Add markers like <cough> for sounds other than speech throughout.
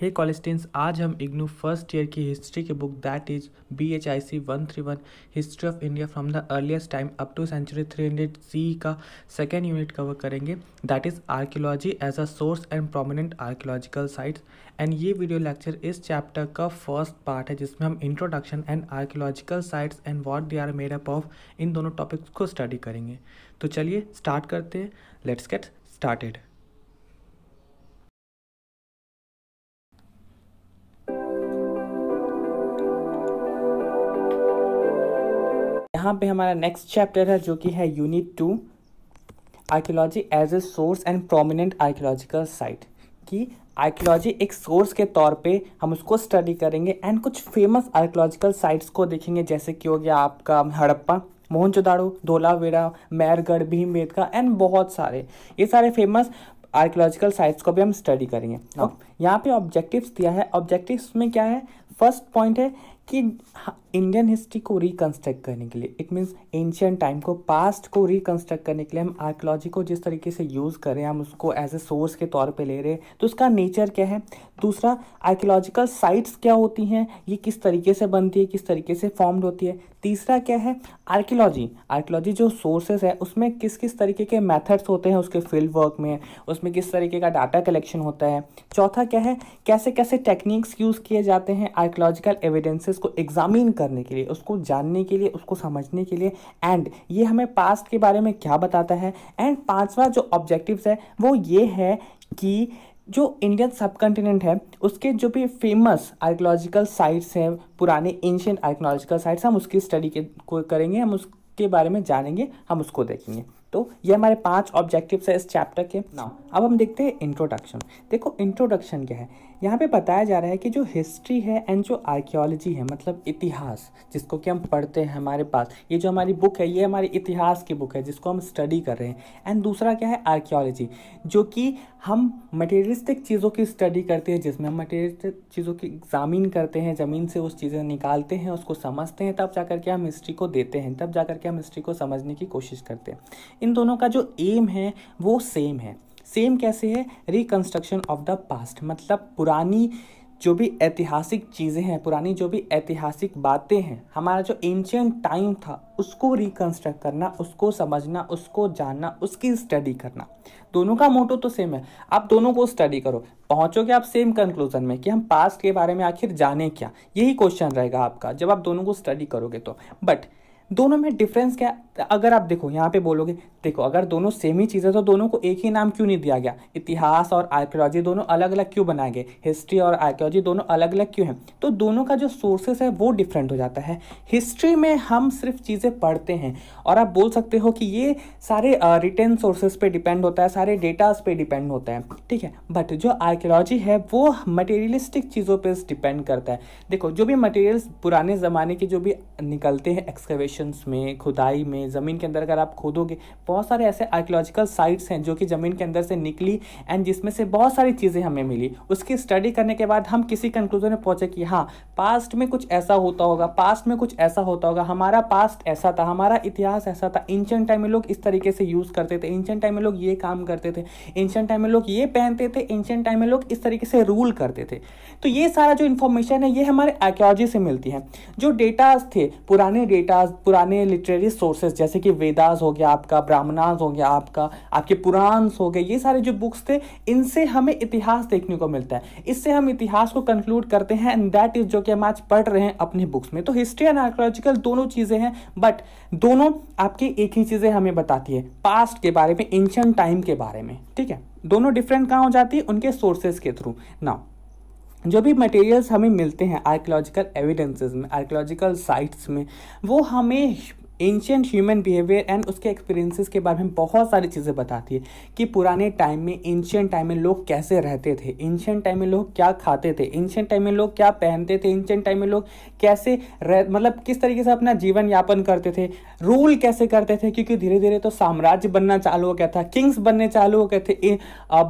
हे college आज हम IGNOU first year की हिस्ट्री की book that is B H I C one three one history of India from the earliest time up to century three hundred C का second unit cover करेंगे that is archaeology as a source and prominent archaeological sites and ये video lecture इस chapter का first part है जिसमें हम introduction and archaeological sites and what they are made up of इन दोनों टॉपिक्स को स्टडी करेंगे तो चलिए स्टार्ट करते हैं लेट्स गेट स्टार्टेड यहाँ पे हमारा नेक्स्ट चैप्टर है जो कि है unit two archaeology as a source and prominent archaeological site कि आर्कियोलॉजी एक सोर्स के तौर पे हम उसको स्टडी करेंगे एंड कुछ फेमस आर्कियोलॉजिकल साइट्स को देखेंगे जैसे कि हो गया आपका हड़प्पा मोहनजोदाड़ो धोलावेड़ा मैरगढ़ भीमबेटका एंड बहुत सारे ये सारे फेमस आर्कियोलॉजिकल साइट्स को भी हम स्टडी करेंगे हाँ। यहाँ पे ऑब्जेक्टिव्स दिया है ऑब्जेक्टिव्स में क्या है फर्स्ट पॉइंट है कि इंडियन हिस्ट्री को रिकंस्ट्रक्ट करने के लिए इट मीन्स एंशियन टाइम को पास्ट को रिकंस्ट्रक्ट करने के लिए हम आर्कोलॉजी को जिस तरीके से यूज़ कर रहे हैं हम उसको एज ए सोर्स के तौर पे ले रहे हैं तो उसका नेचर क्या है दूसरा आर्कोलॉजिकल साइट्स क्या होती हैं ये किस तरीके से बनती है किस तरीके से फॉर्म्ड होती है तीसरा क्या है आर्कियोलॉजी आर्कियोलॉजी जो सोर्सेज है उसमें किस किस तरीके के मेथड्स होते हैं उसके फील्ड वर्क में उसमें किस तरीके का डाटा कलेक्शन होता है चौथा क्या है कैसे कैसे टेक्निक्स यूज़ किए जाते हैं आर्कियोलॉजिकल एविडेंसेस प्रोसेस को एग्जामिन करने के लिए उसको जानने के लिए उसको समझने के लिए एंड ये हमें पास्ट के बारे में क्या बताता है एंड पांचवा जो ऑब्जेक्टिव्स है वो ये है कि जो इंडियन सब कॉन्टिनेंट है उसके जो भी फेमस आर्कोलॉजिकल साइट्स हैं पुराने एंशियंट आर्कोलॉजिकल साइट्स हम उसकी स्टडी के को करेंगे हम उसके बारे में जानेंगे हम उसको देखेंगे तो ये हमारे पांच ऑब्जेक्टिव्स है इस चैप्टर के नाउ अब हम देखते हैं इंट्रोडक्शन देखो इंट्रोडक्शन क्या है यहाँ पे बताया जा रहा है कि जो हिस्ट्री है एंड जो आर्कियोलॉजी है मतलब इतिहास जिसको कि हम पढ़ते हैं हमारे पास ये जो हमारी बुक है ये हमारी इतिहास की बुक है जिसको हम स्टडी कर रहे हैं एंड दूसरा क्या है आर्कियोलॉजी जो कि हम मटेरियलिस्टिक चीज़ों की स्टडी करते हैं जिसमें हम मटेरियलिस्टिक चीज़ों की एग्जामिन करते हैं ज़मीन से उस चीज़ें निकालते हैं उसको समझते हैं तब जा कर के हम हिस्ट्री को देते हैं तब जा कर के हम हिस्ट्री को समझने की कोशिश करते हैं इन दोनों का जो एम है वो सेम है सेम कैसे है रिकन्स्ट्रक्शन ऑफ द पास्ट मतलब पुरानी जो भी ऐतिहासिक चीज़ें हैं पुरानी जो भी ऐतिहासिक बातें हैं हमारा जो एंशियंट टाइम था उसको रिकन्स्ट्रक्ट करना उसको समझना उसको जानना उसकी स्टडी करना दोनों का मोटो तो सेम है आप दोनों को स्टडी करो पहुंचोगे आप सेम कंक्लूजन में कि हम पास्ट के बारे में आखिर जाने क्या यही क्वेश्चन रहेगा आपका जब आप दोनों को स्टडी करोगे तो बट दोनों में डिफरेंस क्या अगर आप देखो यहाँ पे बोलोगे देखो अगर दोनों सेम ही चीज़ है तो दोनों को एक ही नाम क्यों नहीं दिया गया इतिहास और आर्कियोलॉजी दोनों अलग अलग क्यों बनाए गए हिस्ट्री और आर्कियोलॉजी दोनों अलग अलग क्यों हैं तो दोनों का जो सोर्सेस है वो डिफरेंट हो जाता है हिस्ट्री में हम सिर्फ चीज़ें पढ़ते हैं और आप बोल सकते हो कि ये सारे रिटर्न सोर्सेज पर डिपेंड होता है सारे डेटाज पर डिपेंड होता है ठीक है बट जो आर्कियोलॉजी है वो मटेरियलिस्टिक चीज़ों पर डिपेंड करता है देखो जो भी मटेरियल्स पुराने ज़माने के जो भी निकलते हैं एक्सकवेशंस में खुदाई में हैं ज़मीन के अंदर अगर आप खोदोगे बहुत सारे ऐसे आर्कोलॉजिकल साइट्स हैं जो कि ज़मीन के अंदर से निकली एंड जिसमें से बहुत सारी चीज़ें हमें मिली उसकी स्टडी करने के बाद हम किसी कंक्लूजन में पहुँचे कि हाँ पास्ट में कुछ ऐसा होता होगा पास्ट में कुछ ऐसा होता होगा हमारा पास्ट ऐसा था हमारा इतिहास ऐसा था एंशियन टाइम में लोग इस तरीके से यूज़ करते थे एंशियन टाइम में लोग ये काम करते थे एंशियन टाइम में लोग ये पहनते थे एंशियन टाइम में लोग इस तरीके से रूल करते थे तो ये सारा जो इन्फॉर्मेशन है ये हमारे आर्कियोलॉजी से मिलती है जो डेटाज थे पुराने डेटाज पुराने लिटरेरी सोर्सेज बुक्स जैसे कि वेदास हो गया आपका ब्राह्मणास हो गया आपका आपके पुराण्स हो गए ये सारे जो बुक्स थे इनसे हमें इतिहास देखने को मिलता है इससे हम इतिहास को कंक्लूड करते हैं एंड दैट इज जो कि हम आज पढ़ रहे हैं अपने बुक्स में तो हिस्ट्री एंड आर्कोलॉजिकल दोनों चीज़ें हैं बट दोनों आपकी एक ही चीज़ें हमें बताती है पास्ट के बारे में एंशंट टाइम के बारे में ठीक है दोनों डिफरेंट कहाँ हो जाती है उनके सोर्सेज के थ्रू नाउ जो भी मटेरियल्स हमें मिलते हैं आर्कोलॉजिकल एविडेंसेस में आर्कोलॉजिकल साइट्स में वो हमें एंशियंट ह्यूमन बिहेवियर एंड उसके एक्सपीरियंसेस के बारे में बहुत सारी चीज़ें बताती है कि पुराने टाइम में एंशियंट टाइम में लोग कैसे रहते थे एंशियंट टाइम में लोग क्या खाते थे एंशियंट टाइम में लोग क्या पहनते थे एंशियंट टाइम में लोग कैसे रह मतलब किस तरीके से अपना जीवन यापन करते थे रूल कैसे करते थे क्योंकि धीरे धीरे तो साम्राज्य बनना चालू हो गया था किंग्स बनने चालू हो गए थे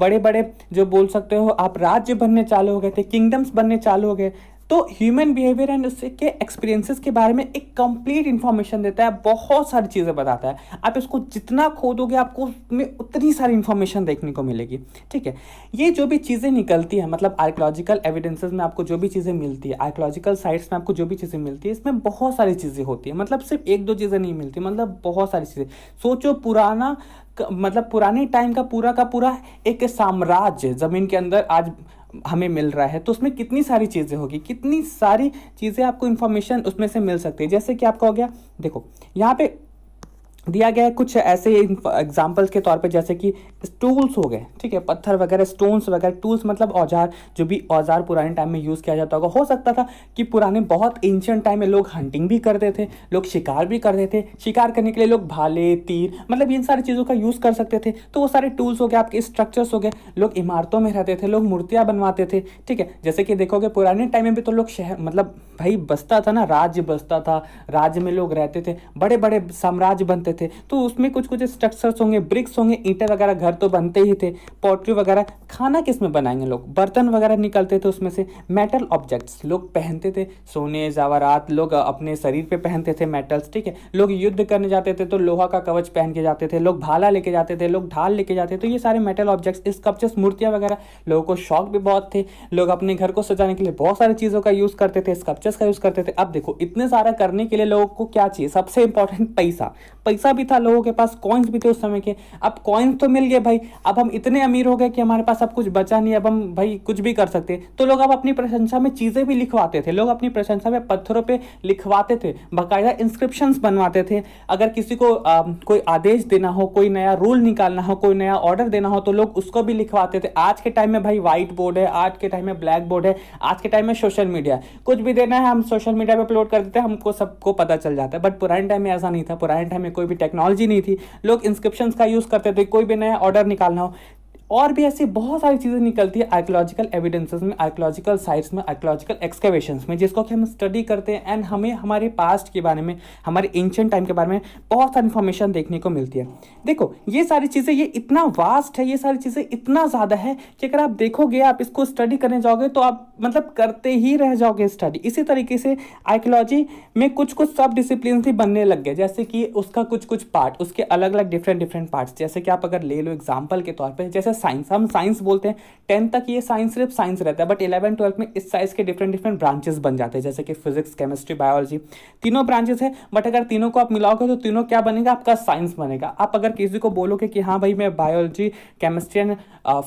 बड़े बड़े जो बोल सकते हो आप राज्य बनने चालू हो गए थे किंगडम्स बनने चालू हो गए तो ह्यूमन बिहेवियर एंड उसके एक्सपीरियंसेस के बारे में एक कंप्लीट इन्फॉर्मेशन देता है बहुत सारी चीज़ें बताता है आप इसको जितना खोदोगे आपको उसमें उतनी सारी इन्फॉर्मेशन देखने को मिलेगी ठीक है ये जो भी चीज़ें निकलती हैं मतलब आर्कोलॉजिकल एविडेंसेस में आपको जो भी चीज़ें मिलती है आर्कोलॉजिकल साइट्स में आपको जो भी चीज़ें मिलती है इसमें बहुत सारी चीज़ें होती हैं मतलब सिर्फ एक दो चीज़ें नहीं मिलती मतलब बहुत सारी चीज़ें सोचो पुराना मतलब पुराने टाइम का पूरा का पूरा एक साम्राज्य ज़मीन के अंदर आज हमें मिल रहा है तो उसमें कितनी सारी चीज़ें होगी कितनी सारी चीज़ें आपको इन्फॉर्मेशन उसमें से मिल सकती है जैसे कि आपका हो गया देखो यहाँ पे दिया गया है कुछ ऐसे एग्जाम्पल्स के तौर पे जैसे कि टूल्स हो गए ठीक है पत्थर वगैरह स्टोन्स वगैरह टूल्स मतलब औजार जो भी औजार पुराने टाइम में यूज़ किया जाता होगा हो सकता था कि पुराने बहुत एंशियंट टाइम में लोग हंटिंग भी करते थे लोग शिकार भी करते थे शिकार करने के लिए लोग भाले तीर मतलब इन सारी चीज़ों का यूज़ कर सकते थे तो वो सारे टूल्स हो गए आपके स्ट्रक्चर्स हो गए लोग इमारतों में रहते थे लोग मूर्तियाँ बनवाते थे ठीक है जैसे कि देखोगे पुराने टाइम में भी तो लोग शहर मतलब भाई बसता था ना राज्य बसता था राज्य में लोग रहते थे बड़े बड़े साम्राज्य बनते थे तो उसमें कुछ कुछ स्ट्रक्चर्स होंगे ब्रिक्स होंगे ईंटें वगैरह घर तो बनते ही थे पॉटरी वगैरह खाना किस में बनाएंगे लोग बर्तन वगैरह निकलते थे उसमें से मेटल ऑब्जेक्ट्स लोग पहनते थे सोने जवारात लोग अपने शरीर पर पहनते थे मेटल्स ठीक है लोग युद्ध करने जाते थे तो लोहा का कवच पहन के जाते थे लोग भाला लेके जाते थे लोग ढाल लेके जाते थे तो ये सारे मेटल ऑब्जेक्ट्स स्कल्पचर्स मूर्तियाँ वगैरह लोगों को शौक भी बहुत थे लोग अपने घर को सजाने के लिए बहुत सारी चीज़ों का यूज़ करते थे स्कप्चर्स का यूज़ करते थे अब देखो इतने सारा करने के लिए लोगों को क्या चाहिए सबसे इंपॉर्टेंट पैसा पैसा पैसा भी था लोगों के पास कॉइन्स भी थे उस समय के अब कॉइन्स तो मिल गए भाई अब हम इतने अमीर हो गए कि हमारे पास अब कुछ बचा नहीं अब हम भाई कुछ भी कर सकते तो लोग अब अपनी प्रशंसा में चीज़ें भी लिखवाते थे लोग अपनी प्रशंसा में पत्थरों पर लिखवाते थे बाकायदा इंस्क्रिप्शन बनवाते थे अगर किसी को आ, कोई आदेश देना हो कोई नया रूल निकालना हो कोई नया ऑर्डर देना हो तो लोग उसको भी लिखवाते थे आज के टाइम में भाई व्हाइट बोर्ड है आज के टाइम में ब्लैक बोर्ड है आज के टाइम में सोशल मीडिया कुछ भी देना है हम सोशल मीडिया पर अपलोड कर देते हैं हमको सबको पता चल जाता है बट पुराने टाइम में ऐसा नहीं था पुराने टाइम में कोई टेक्नोलॉजी नहीं थी लोग इंस्क्रिप्शन का यूज़ करते थे कोई भी नया ऑर्डर निकालना हो और भी ऐसी बहुत सारी चीज़ें निकलती है आर्कोलॉजिकल एविडेंसेस में आर्कोलॉजिकल साइट्स में आर्कोलॉजिकल एक्सकेवेशन में जिसको कि हम स्टडी करते हैं एंड हमें हमारे पास्ट के बारे में हमारे एंशियंट टाइम के बारे में बहुत सारी इन्फॉर्मेशन देखने को मिलती है देखो ये सारी चीज़ें ये इतना वास्ट है ये सारी चीज़ें इतना ज़्यादा है कि अगर आप देखोगे आप इसको स्टडी करने जाओगे तो आप मतलब करते ही रह जाओगे स्टडी इसी तरीके से आर्कोलॉजी में कुछ कुछ सब डिसिप्लिन भी बनने लग गए जैसे कि उसका कुछ कुछ पार्ट उसके अलग अलग डिफरेंट डिफरेंट पार्ट्स जैसे कि आप अगर ले लो एग्जाम्पल के तौर पर जैसे है साइंस हम साइंस बोलते हैं टेंथ तक ये साइंस सिर्फ साइंस रहता है बट इलेवन ट्वेल्थ में इस साइंस के डिफरेंट डिफरेंट ब्रांचेस बन जाते हैं जैसे कि फिजिक्स केमिस्ट्री बायोलॉजी तीनों ब्रांचेस है बट अगर तीनों को आप मिलाओगे तो तीनों क्या बनेगा आपका साइंस बनेगा आप अगर किसी को बोलोगे कि हाँ भाई मैं बायोलॉजी केमिस्ट्री एंड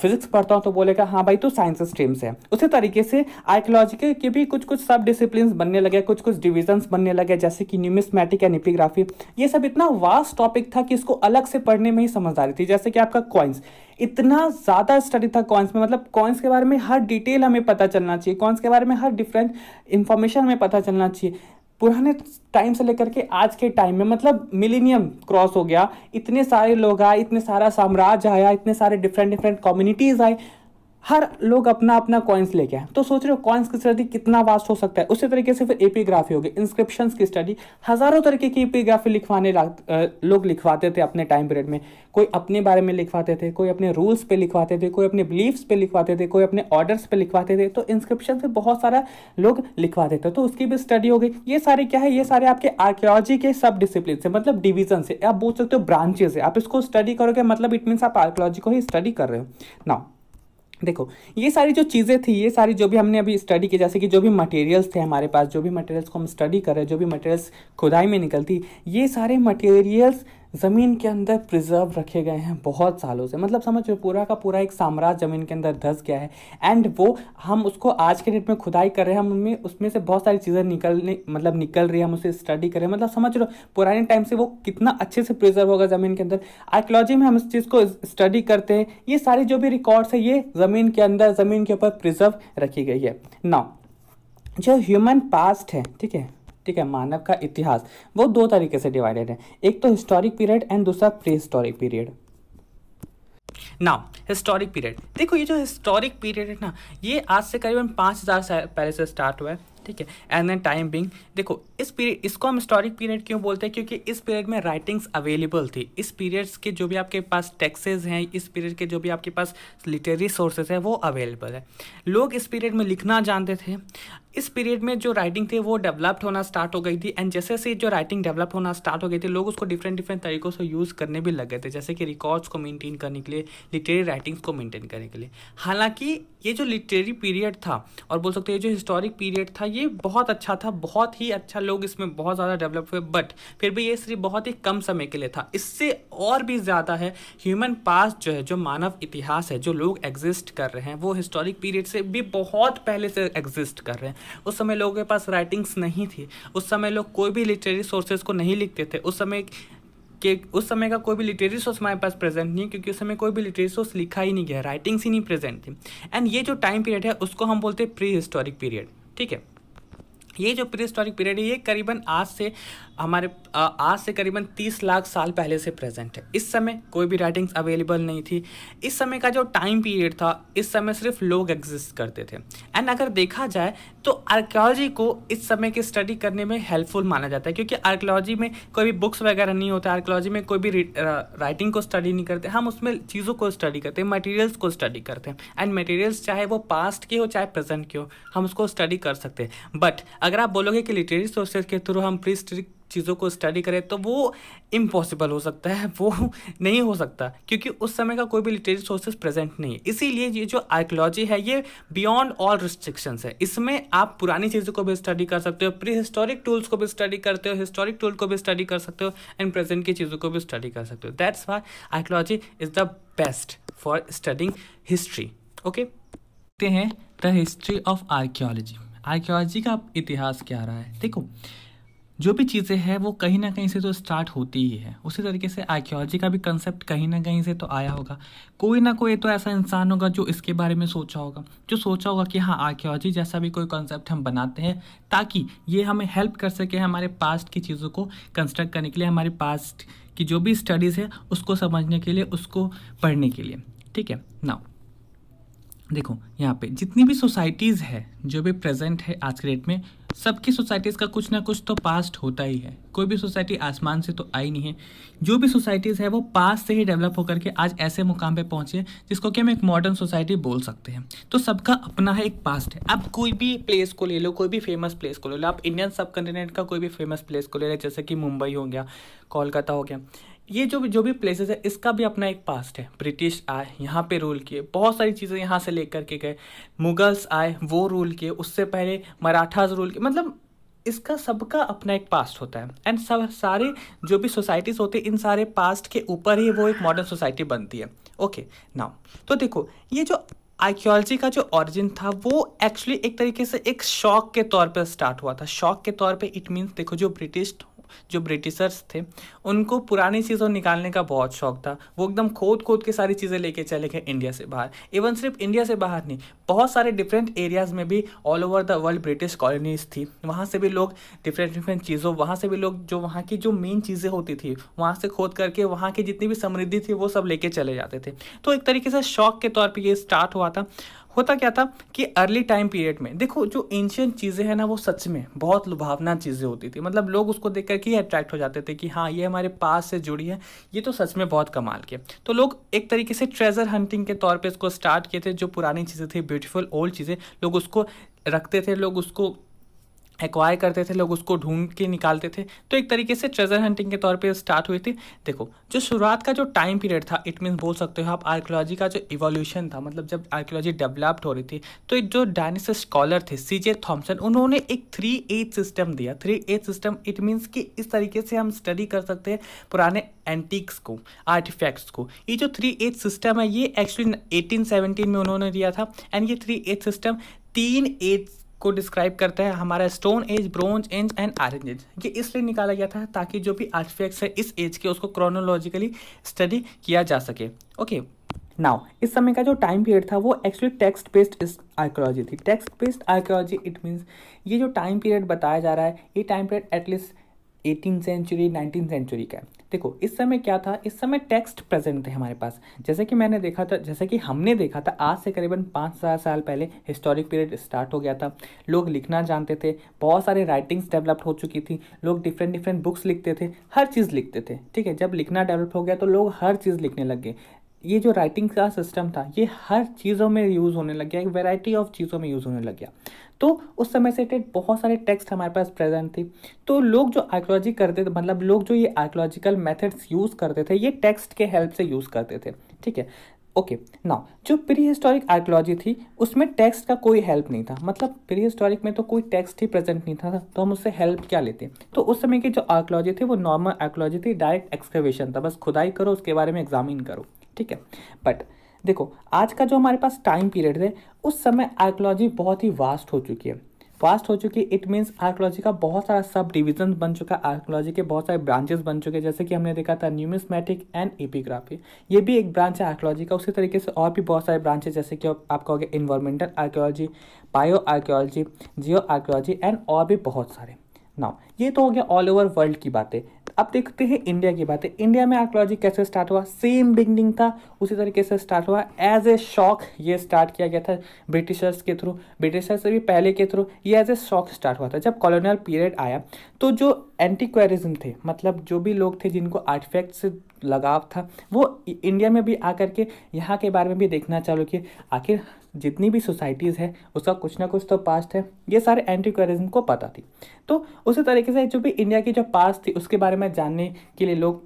फिजिक्स पढ़ता हूँ तो बोलेगा हाँ भाई तो साइंस स्ट्रीम से उसी तरीके से आर्कोलॉजी के, भी कुछ कुछ सब डिसिप्लिन बनने लगे कुछ कुछ डिविजन्स बनने लगे जैसे कि न्यूमिस्मेटिक एंड निपिग्राफी ये सब इतना वास्ट टॉपिक था कि इसको अलग से पढ़ने में ही समझदारी थी जैसे कि आपका कॉइन्स इतना ज़्यादा स्टडी था कॉइन्स में मतलब कॉइन्स के बारे में हर डिटेल हमें पता चलना चाहिए कॉइन्स के बारे में हर डिफरेंट इंफॉर्मेशन हमें पता चलना चाहिए पुराने टाइम से लेकर के आज के टाइम में मतलब मिलीनियम क्रॉस हो गया इतने सारे लोग आए इतने सारा साम्राज्य आया इतने सारे डिफरेंट डिफरेंट कम्युनिटीज़ आए हर लोग अपना अपना कॉइन्स लेके आए तो सोच रहे हो कॉइन्स की स्टडी कितना वास्ट हो सकता है उसी तरीके से फिर एपीग्राफी होगी इंस्क्रिप्शन की स्टडी हजारों तरीके की एपीग्राफी लिखवाने लोग लिखवाते थे अपने टाइम पीरियड में कोई अपने बारे में लिखवाते थे कोई अपने रूल्स पे लिखवाते थे कोई अपने बिलीव्स पे लिखवाते थे कोई अपने ऑर्डर्स पे लिखवाते थे तो इंस्क्रिप्शन से बहुत सारा लोग लिखवाते थे तो उसकी भी स्टडी हो गई ये सारे क्या है ये सारे आपके आर्कियोलॉजी के सब डिसिप्लिन से मतलब डिवीजन से आप बोल सकते हो ब्रांचेज है आप इसको स्टडी करोगे मतलब इट मीन्स आप आर्कियोलॉजी को ही स्टडी कर रहे हो नाउ देखो ये सारी जो चीज़ें थी ये सारी जो भी हमने अभी स्टडी की जैसे कि जो भी मटेरियल्स थे हमारे पास जो भी मटेरियल्स को हम स्टडी कर रहे जो भी मटेरियल्स खुदाई में निकलती ये सारे मटेरियल्स ज़मीन के अंदर प्रिजर्व रखे गए हैं बहुत सालों से मतलब समझ लो पूरा का पूरा एक साम्राज्य ज़मीन के अंदर धस गया है एंड वो हम उसको आज के डेट में खुदाई कर रहे हैं हम उनमें उसमें से बहुत सारी चीज़ें निकलने मतलब निकल रही है हम उसे स्टडी कर रहे हैं मतलब समझ लो पुराने टाइम से वो कितना अच्छे से प्रिजर्व होगा ज़मीन के अंदर आर्कोलॉजी में हम इस चीज़ को स्टडी करते हैं ये सारी जो भी रिकॉर्ड्स है ये ज़मीन के अंदर ज़मीन के ऊपर प्रिजर्व रखी गई है नाउ जो ह्यूमन पास्ट है ठीक है ठीक है मानव का इतिहास वो दो तरीके से डिवाइडेड है एक तो हिस्टोरिक पीरियड एंड दूसरा pre historic period now historic period देखो ये जो हिस्टोरिक पीरियड है ना ये आज से करीबन पाँच हज़ार पहले से स्टार्ट हुआ है ठीक है एंड देन टाइम बिंग देखो इस पीरियड इसको हम हिस्टोरिक पीरियड क्यों बोलते हैं क्योंकि इस पीरियड में राइटिंग्स अवेलेबल थी इस पीरियड्स के जो भी आपके पास टैक्सेज हैं इस पीरियड के जो भी आपके पास लिटरेरी सोर्सेज हैं वो अवेलेबल है लोग इस पीरियड में लिखना जानते थे इस पीरियड में जो राइटिंग थी वो डेवलप्ड होना स्टार्ट हो गई थी एंड जैसे जैसे जो राइटिंग डेवलप होना स्टार्ट हो गई थी लोग उसको डिफरेंट डिफरेंट तरीक़ों से यूज़ करने भी लग गए थे जैसे कि रिकॉर्ड्स को मेंटेन करने के लिए लिटरेरी राइटिंग्स को मेंटेन करने के लिए हालांकि ये जो लिटरेरी पीरियड था और बोल सकते हैं जो हिस्टोरिक पीरियड था ये बहुत अच्छा था बहुत ही अच्छा लोग इसमें बहुत ज़्यादा डेवलप हुए बट फिर भी ये सिर्फ बहुत ही कम समय के लिए था इससे और भी ज़्यादा है ह्यूमन पास जो है जो मानव इतिहास है जो लोग एग्जिस्ट कर रहे हैं वो हिस्टोरिक पीरियड से भी बहुत पहले से एग्जिस्ट कर रहे हैं उस समय लोगों के पास राइटिंग्स नहीं थी उस समय लोग कोई भी लिटरेरी सोर्सेज को नहीं लिखते थे उस समय कि उस समय का कोई भी लिटरेरी सोर्स हमारे पास प्रेजेंट नहीं क्योंकि उस समय कोई भी लिटरेरी सोर्स लिखा ही नहीं गया राइटिंग्स ही नहीं प्रेजेंट थी एंड ये जो टाइम पीरियड है उसको हम बोलते हैं प्री हिस्टोरिक पीरियड ठीक है ये जो प्री हिस्टोरिक पीरियड है ये करीबन आज से हमारे आज से करीबन 30 लाख साल पहले से प्रेजेंट है इस समय कोई भी राइटिंग्स अवेलेबल नहीं थी इस समय का जो टाइम पीरियड था इस समय सिर्फ लोग एग्जिस्ट करते थे एंड अगर देखा जाए तो आर्कियोलॉजी को इस समय की स्टडी करने में हेल्पफुल माना जाता है क्योंकि आर्कियोलॉजी में कोई भी बुक्स वगैरह नहीं होता आर्कियोलॉजी में कोई भी राइटिंग को स्टडी नहीं करते हम उसमें चीज़ों को स्टडी करते हैं मटीरियल्स को स्टडी करते हैं एंड मटेरियल्स चाहे वो पास्ट के हो चाहे प्रेजेंट के हो हम उसको स्टडी कर सकते हैं बट अगर आप बोलोगे कि लिटरेरी सोर्सेज के थ्रू हम प्री चीज़ों को स्टडी करें तो वो इम्पॉसिबल हो सकता है वो <laughs> नहीं हो सकता क्योंकि उस समय का कोई भी लिटरेरी सोर्सेज प्रेजेंट नहीं है इसीलिए ये जो आर्कोलॉजी है ये बियॉन्ड ऑल रिस्ट्रिक्शंस है इसमें आप पुरानी चीज़ों को भी स्टडी कर सकते हो प्री हिस्टोरिक टूल्स को भी स्टडी करते हो हिस्टोरिक टूल को भी स्टडी कर सकते हो एंड प्रेजेंट की चीज़ों को भी स्टडी कर सकते हो that's why archaeology is the best for studying history okay हैं the history of archaeology archaeology का इतिहास क्या रहा है देखो जो भी चीज़ें हैं वो कहीं ना कहीं से तो स्टार्ट होती ही है उसी तरीके से आर्क्योलॉजी का भी कंसेप्ट कहीं ना कहीं से तो आया होगा कोई ना कोई तो ऐसा इंसान होगा जो इसके बारे में सोचा होगा जो सोचा होगा कि हाँ आर्क्योलॉजी जैसा भी कोई कंसेप्ट हम बनाते हैं ताकि ये हमें हेल्प कर सके हमारे पास्ट की चीज़ों को कंस्ट्रक्ट करने के लिए हमारे पास्ट की जो भी स्टडीज़ है उसको समझने के लिए उसको पढ़ने के लिए ठीक है नाउ देखो यहाँ पे जितनी भी सोसाइटीज़ है जो भी प्रेजेंट है आज के डेट में सबकी सोसाइटीज़ का कुछ ना कुछ तो पास्ट होता ही है कोई भी सोसाइटी आसमान से तो आई नहीं है जो भी सोसाइटीज़ है वो पास से ही डेवलप होकर के आज ऐसे मुकाम पे हैं जिसको कि हम एक मॉडर्न सोसाइटी बोल सकते हैं तो सबका अपना है एक पास्ट है आप कोई भी प्लेस को ले लो कोई भी फेमस प्लेस को ले लो आप इंडियन सब कॉन्टिनेंट का कोई भी फेमस प्लेस को ले लो जैसे कि मुंबई हो गया कोलकाता हो गया ये जो भी जो भी प्लेसेस है इसका भी अपना एक पास्ट है ब्रिटिश आए यहाँ पे रूल किए बहुत सारी चीज़ें यहाँ से लेकर के गए मुगल्स आए वो रूल किए उससे पहले मराठाज रूल किए मतलब इसका सबका अपना एक पास्ट होता है एंड सब सारे जो भी सोसाइटीज़ होती हैं इन सारे पास्ट के ऊपर ही वो एक मॉडर्न सोसाइटी बनती है ओके नाउ तो देखो ये जो आर्क्योलॉजी का जो ऑरिजिन था वो एक्चुअली एक तरीके से एक शौक के तौर पर स्टार्ट हुआ था शौक के तौर पर इट मीन्स देखो जो ब्रिटिश जो ब्रिटिशर्स थे उनको पुरानी चीज़ों निकालने का बहुत शौक था वो एकदम खोद खोद के सारी चीज़ें लेके चले गए इंडिया से बाहर इवन सिर्फ इंडिया से बाहर नहीं बहुत सारे डिफरेंट एरियाज़ में भी all over the world British colonies थी वहाँ से भी लोग डिफरेंट डिफरेंट चीज़ों वहाँ से भी लोग जो वहाँ की जो मेन चीज़ें होती थी वहाँ से खोद करके वहाँ की जितनी भी समृद्धि थी वो सब लेके चले जाते थे तो एक तरीके से शौक के तौर पर ये स्टार्ट हुआ था होता क्या था कि अर्ली टाइम पीरियड में देखो जो एंशियंट चीज़ें हैं ना वो सच में बहुत लुभावना चीज़ें होती थी मतलब लोग उसको देख करके ही अट्रैक्ट हो जाते थे कि हाँ ये हमारे पास से जुड़ी है ये तो सच में बहुत कमाल के तो लोग एक तरीके से ट्रेजर हंटिंग के तौर पर इसको स्टार्ट किए थे जो पुरानी चीज़ें थी ब्यूटीफुल ओल्ड चीज़ें लोग उसको रखते थे लोग उसको एक्वायर करते थे लोग उसको ढूंढ के निकालते थे तो एक तरीके से ट्रेजर हंटिंग के तौर पे स्टार्ट हुई थी देखो जो शुरुआत का जो टाइम पीरियड था इट मीन्स बोल सकते हो आप आर्कियोलॉजी का जो इवोल्यूशन था मतलब जब आर्कियोलॉजी डेवलप्ड हो रही थी तो एक जो डायनिस स्कॉलर थे सी जे थॉम्सन उन्होंने एक थ्री एज सिस्टम दिया three age system it means कि इस तरीके से हम स्टडी कर सकते हैं पुराने एंटीक्स को आर्टिफैक्ट्स को ये जो थ्री एज सिस्टम है ये एक्चुअली एटीन में उन्होंने दिया था एंड ये थ्री एज सिस्टम तीन एज को डिस्क्राइब करता है हमारा stone age bronze age and iron age ये इसलिए निकाला गया था ताकि जो भी आर्टिफैक्ट्स है इस एज के उसको क्रोनोलॉजिकली स्टडी किया जा सके ओके नाउ इस समय का जो टाइम पीरियड था वो एक्चुअली टेक्स्ट बेस्ड आर्कोलॉजी थी text based archaeology it means ये जो टाइम पीरियड बताया जा रहा है ये time period at least eighteen century nineteen century का है देखो इस समय क्या था इस समय टेक्स्ट प्रेजेंट थे हमारे पास जैसे कि मैंने देखा था जैसे कि हमने देखा था आज से करीबन पाँच हजार साल पहले हिस्टोरिक पीरियड स्टार्ट हो गया था लोग लिखना जानते थे बहुत सारे राइटिंग्स डेवलप्ड हो चुकी थी लोग डिफरेंट डिफरेंट बुक्स लिखते थे हर चीज़ लिखते थे ठीक है जब लिखना डेवलप हो गया तो लोग हर चीज़ लिखने लग गए ये जो राइटिंग का सिस्टम था ये हर चीज़ों में यूज़ होने लग गया एक वेराइटी ऑफ चीज़ों में यूज़ होने लग गया तो उस समय से रिलेटेड बहुत सारे टेक्स्ट हमारे पास प्रेजेंट थे तो लोग जो आर्कोलॉजी करते थे मतलब लोग जो ये आर्कोलॉजिकल मेथड्स यूज़ करते थे ये टेक्स्ट के हेल्प से यूज़ करते थे ठीक है ओके ना जो प्री हिस्टोरिक आर्कोलॉजी थी उसमें टेक्स्ट का कोई हेल्प नहीं था मतलब प्री हिस्टोरिक में तो कोई टेक्स्ट ही प्रेजेंट नहीं था तो हम उससे हेल्प क्या लेते तो उस समय की जो आर्कोलॉजी थी वो नॉर्मल आर्कोलॉजी थी डायरेक्ट एक्सकवेशन था बस खुदाई करो उसके बारे में एग्जामिन करो ठीक है बट देखो आज का जो हमारे पास टाइम पीरियड है उस समय आर्कोलॉजी बहुत ही वास्ट हो चुकी है फास्ट हो चुकी है इट मीन्स आर्कोलॉजी का बहुत सारा सब डिविजन बन चुका है आर्कोलॉजी के बहुत सारे ब्रांचेस बन चुके हैं जैसे कि हमने देखा था न्यूमिसमेटिक एंड एपिग्राफी ये भी एक ब्रांच है आर्कोलॉजी का उसी तरीके से और भी बहुत सारे ब्रांचेस जैसे कि आपका हो गया environmental archaeology bio archaeology geo archaeology and और भी बहुत सारे नाउ ये तो हो गया ऑल ओवर वर्ल्ड की बातें अब देखते हैं इंडिया की बात है इंडिया में आर्कोलॉजी कैसे स्टार्ट हुआ सेम बिगनिंग था उसी तरीके से स्टार्ट हुआ एज ए शॉक ये स्टार्ट किया गया था ब्रिटिशर्स के थ्रू ब्रिटिशर्स से भी पहले के थ्रू ये एज ए शॉक स्टार्ट हुआ था जब कॉलोनियल पीरियड आया तो जो एंटीक्वेरिज्म थे मतलब जो भी लोग थे जिनको आर्टिफैक्ट से लगाव था वो इंडिया में भी आकर के यहाँ के बारे में भी देखना चालू किए आखिर जितनी भी सोसाइटीज़ है उसका कुछ ना कुछ तो पास्ट है ये सारे एंटी टेररिज्म को पता थी तो उसी तरीके से जो भी इंडिया की जो पास्ट थी उसके बारे में जानने के लिए लोग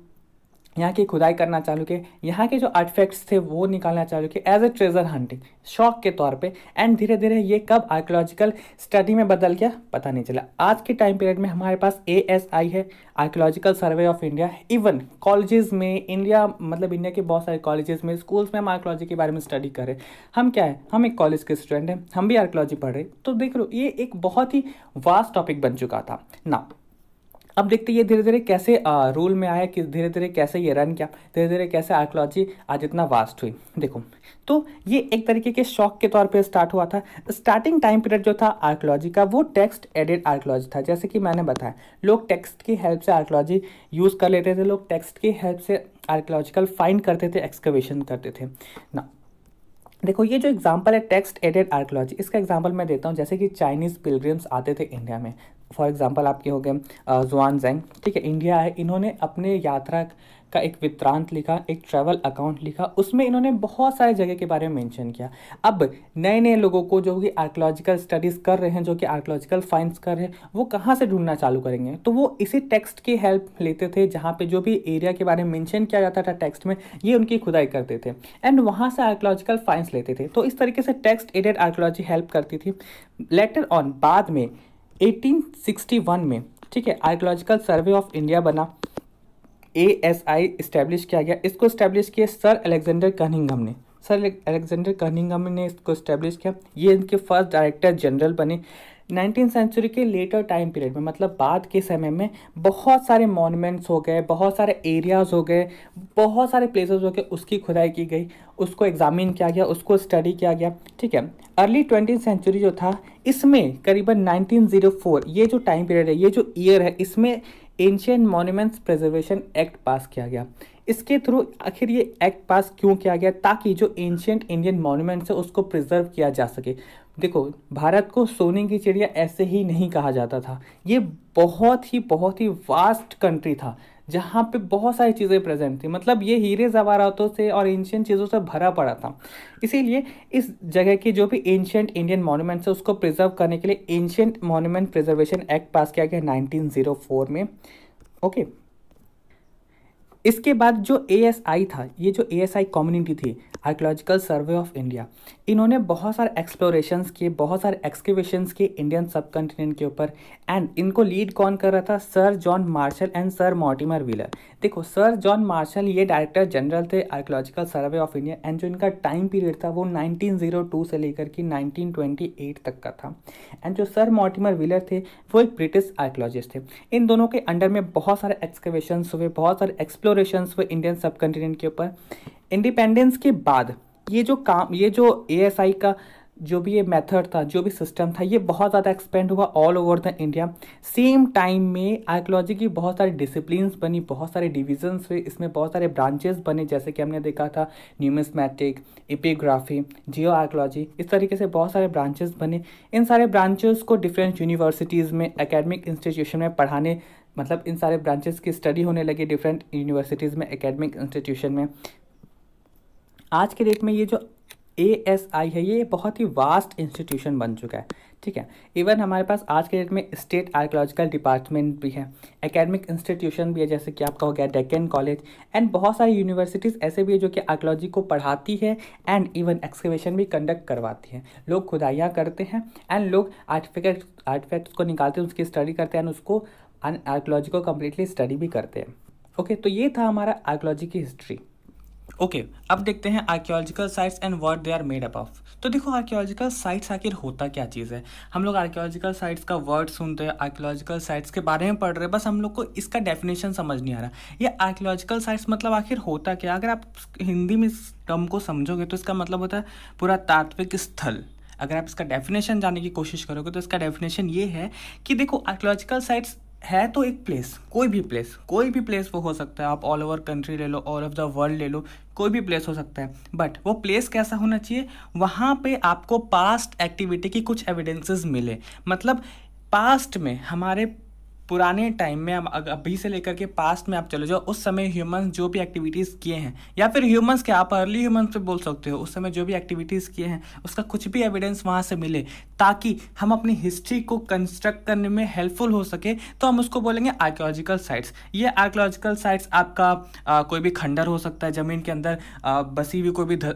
यहाँ की खुदाई करना चालू के यहाँ के जो आर्टिफैक्ट्स थे वो निकालना चालू किए एज ए ट्रेजर हंटिंग शौक के तौर पे एंड धीरे धीरे ये कब आर्कोलॉजिकल स्टडी में बदल गया पता नहीं चला आज के टाइम पीरियड में हमारे पास ए एस आई है archaeological survey of India even colleges में इंडिया मतलब इंडिया के बहुत सारे कॉलेजेस में स्कूल्स में हम आर्कोलॉजी के बारे में स्टडी कर रहे हैं हम क्या है हम एक कॉलेज के स्टूडेंट हैं हम भी आर्कोलॉजी पढ़ रहे तो देख लो ये एक बहुत ही वास्ट टॉपिक बन चुका था ना अब देखते ये धीरे धीरे कैसे रूल में आया कि धीरे धीरे कैसे ये रन किया धीरे धीरे कैसे आर्कोलॉजी आज इतना वास्ट हुई देखो तो ये एक तरीके के शौक के तौर पे स्टार्ट हुआ था स्टार्टिंग टाइम पीरियड जो था आर्कोलॉजी का वो टेक्स्ट एडेड आर्कोलॉजी था जैसे कि मैंने बताया लोग टेक्स्ट की हेल्प से आर्कोलॉजी यूज़ कर लेते थे लोग टेक्स्ट की हेल्प से आर्कोलॉजिकल फाइंड करते थे एक्सकवेशन करते थे ना देखो ये जो एग्जांपल है टेक्स्ट एडेड आर्कोलॉजी इसका एग्जांपल मैं देता हूँ जैसे कि चाइनीज़ पिलग्रिम्स आते थे इंडिया में फॉर एग्जांपल आपके हो गए जुआन जैंग ठीक है इंडिया है इन्होंने अपने यात्रा का एक वित्रांत लिखा एक ट्रैवल अकाउंट लिखा उसमें इन्होंने बहुत सारे जगह के बारे में मेंशन किया अब नए नए लोगों को जो कि आर्कोलॉजिकल स्टडीज़ कर रहे हैं जो कि आर्कोलॉजिकल फाइंड्स कर रहे हैं वो कहाँ से ढूंढना चालू करेंगे तो वो इसी टेक्स्ट की हेल्प लेते थे जहाँ पे जो भी एरिया के बारे में मैंशन किया जाता था टेक्स्ट में ये उनकी खुदाई करते थे एंड वहाँ से आर्कोलॉजिकल फाइंस लेते थे तो इस तरीके से टेक्स्ट एडेड आर्कोलॉजी हेल्प करती थी लेटर ऑन बाद में 1861 में ठीक है आर्कोलॉजिकल सर्वे ऑफ इंडिया बना ए एस आई इस्टेब्लिश किया गया इसको इस्टेब्लिश किया सर अलेक्जेंडर कनिंगम ने सर अलेक्जेंडर कनिंगम ने इसको इस्टेब्लिश किया ये इनके फर्स्ट डायरेक्टर जनरल बने नाइनटीन सेंचुरी के लेटर टाइम पीरियड में मतलब बाद के समय में बहुत सारे मॉन्यूमेंट्स हो गए बहुत सारे एरियाज़ हो गए बहुत सारे प्लेसेस हो गए उसकी खुदाई की गई उसको एग्जामिन किया गया उसको स्टडी किया गया ठीक है अर्ली ट्वेंटी सेंचुरी जो था इसमें करीबन 1904 ये जो टाइम पीरियड है ये जो ईयर है इसमें ancient monuments preservation act pass किया गया इसके थ्रू आखिर ये एक्ट पास क्यों किया गया ताकि जो एंशियंट इंडियन मोन्यूमेंट्स है उसको प्रिजर्व किया जा सके देखो भारत को सोने की चिड़िया ऐसे ही नहीं कहा जाता था ये बहुत ही बहुत ही वास्ट कंट्री था जहाँ पे बहुत सारी चीज़ें प्रेजेंट थी मतलब ये हीरे जवारातों से और एंशियंट चीज़ों से भरा पड़ा था इसीलिए इस जगह के जो भी एंशियंट इंडियन मॉन्यूमेंट्स है उसको प्रिजर्व करने के लिए ancient monument preservation act pass किया गया नाइनटीन oh में ओके okay. इसके बाद जो ए था ये जो ए कम्युनिटी थी आर्कोलॉजिकल सर्वे ऑफ इंडिया इन्होंने बहुत सारे एक्सप्लोरेशंस किए बहुत सारे एक्सकेवेशंस किए इंडियन सब कॉन्टिनेंट के ऊपर एंड इनको लीड कौन कर रहा था sir John Marshall and sir Mortimer Wheeler देखो सर जॉन मार्शल ये डायरेक्टर जनरल थे archaeological survey of India and जो इनका टाइम पीरियड था वो नाइनटीन oh से लेकर के नाइनटीन तक का था एंड जो सर मॉटिमर व्हीलर थे वो एक ब्रिटिश आर्कोलॉजिस्ट थे इन दोनों के अंडर में बहुत सारे एक्सकेवेशन हुए बहुत सारे एक्सप्लोर एक्सप्लोरेशन हुए इंडियन सब के ऊपर इंडिपेंडेंस के बाद ये जो काम ये जो ए का जो भी ये मेथड था जो भी सिस्टम था ये बहुत ज़्यादा एक्सपेंड हुआ all over the India same time में आर्कोलॉजी की बहुत सारी डिसिप्लिन बनी बहुत सारे डिविजन्स हुए इसमें बहुत सारे ब्रांचेस बने जैसे कि हमने देखा था न्यूमिसमेटिक एपिग्राफी जियो आर्कोलॉजी इस तरीके से बहुत सारे ब्रांचेस बने इन सारे ब्रांचेस को डिफरेंट यूनिवर्सिटीज़ में एकेडमिक इंस्टीट्यूशन में पढ़ाने मतलब इन सारे ब्रांचेस की स्टडी होने लगी डिफरेंट यूनिवर्सिटीज़ में एकेडमिक इंस्टीट्यूशन में आज के डेट में ये जो ए एस आई है ये बहुत ही वास्ट इंस्टीट्यूशन बन चुका है ठीक है इवन हमारे पास आज के डेट में स्टेट आर्कोलॉजिकल डिपार्टमेंट भी है एकेडमिक इंस्टीट्यूशन भी है जैसे कि आपका हो गया डेकन कॉलेज एंड बहुत सारी यूनिवर्सिटीज़ ऐसे भी है जो कि आर्कोलॉजी को पढ़ाती है एंड इवन एक्सकेवेशन भी कंडक्ट करवाती है लोग खुदाइयाँ करते हैं एंड लोग आर्टिफिकेट आर्टिफैक्ट्स को निकालते हैं उसकी स्टडी करते हैं एंड उसको एंड आर्कोलॉजी को कम्प्लीटली स्टडी भी करते हैं ओके okay, तो ये था हमारा आर्कोलॉजी की हिस्ट्री ओके okay, अब देखते हैं archaeological sites and what they are made up of तो देखो आर्कियोलॉजिकल साइट्स आखिर होता क्या चीज़ है हम लोग आर्कियोलॉजिकल साइट्स का वर्ड सुनते हैं आर्कियोलॉजिकल साइट्स के बारे में पढ़ रहे हैं बस हम लोग को इसका डेफिनेशन समझ नहीं आ रहा ये आर्कियोलॉजिकल साइट्स मतलब आखिर होता क्या अगर आप हिंदी में इस टर्म को समझोगे तो इसका मतलब होता है पूरा तात्विक स्थल अगर आप इसका डेफिनेशन जानने की कोशिश करोगे तो इसका डेफिनेशन ये है कि देखो आर्कियोलॉजिकल साइट्स है तो एक प्लेस कोई भी प्लेस कोई भी प्लेस वो हो सकता है आप ऑल ओवर कंट्री ले लो ऑल ऑफ द वर्ल्ड ले लो कोई भी प्लेस हो सकता है बट वो प्लेस कैसा होना चाहिए वहाँ पे आपको पास्ट एक्टिविटी की कुछ एविडेंसेस मिले मतलब पास्ट में हमारे पुराने टाइम में अभी से लेकर के पास्ट में आप चले जाओ उस समय ह्यूमंस जो भी एक्टिविटीज़ किए हैं या फिर ह्यूमंस के आप अर्ली ह्यूमंस पे बोल सकते हो उस समय जो भी एक्टिविटीज़ किए हैं उसका कुछ भी एविडेंस वहाँ से मिले ताकि हम अपनी हिस्ट्री को कंस्ट्रक्ट करने में हेल्पफुल हो सके तो हम उसको बोलेंगे आर्कियोलॉजिकल साइट्स ये आर्कियोलॉजिकल साइट्स आपका आ, कोई भी खंडर हो सकता है ज़मीन के अंदर आ, बसी हुई कोई भी आ,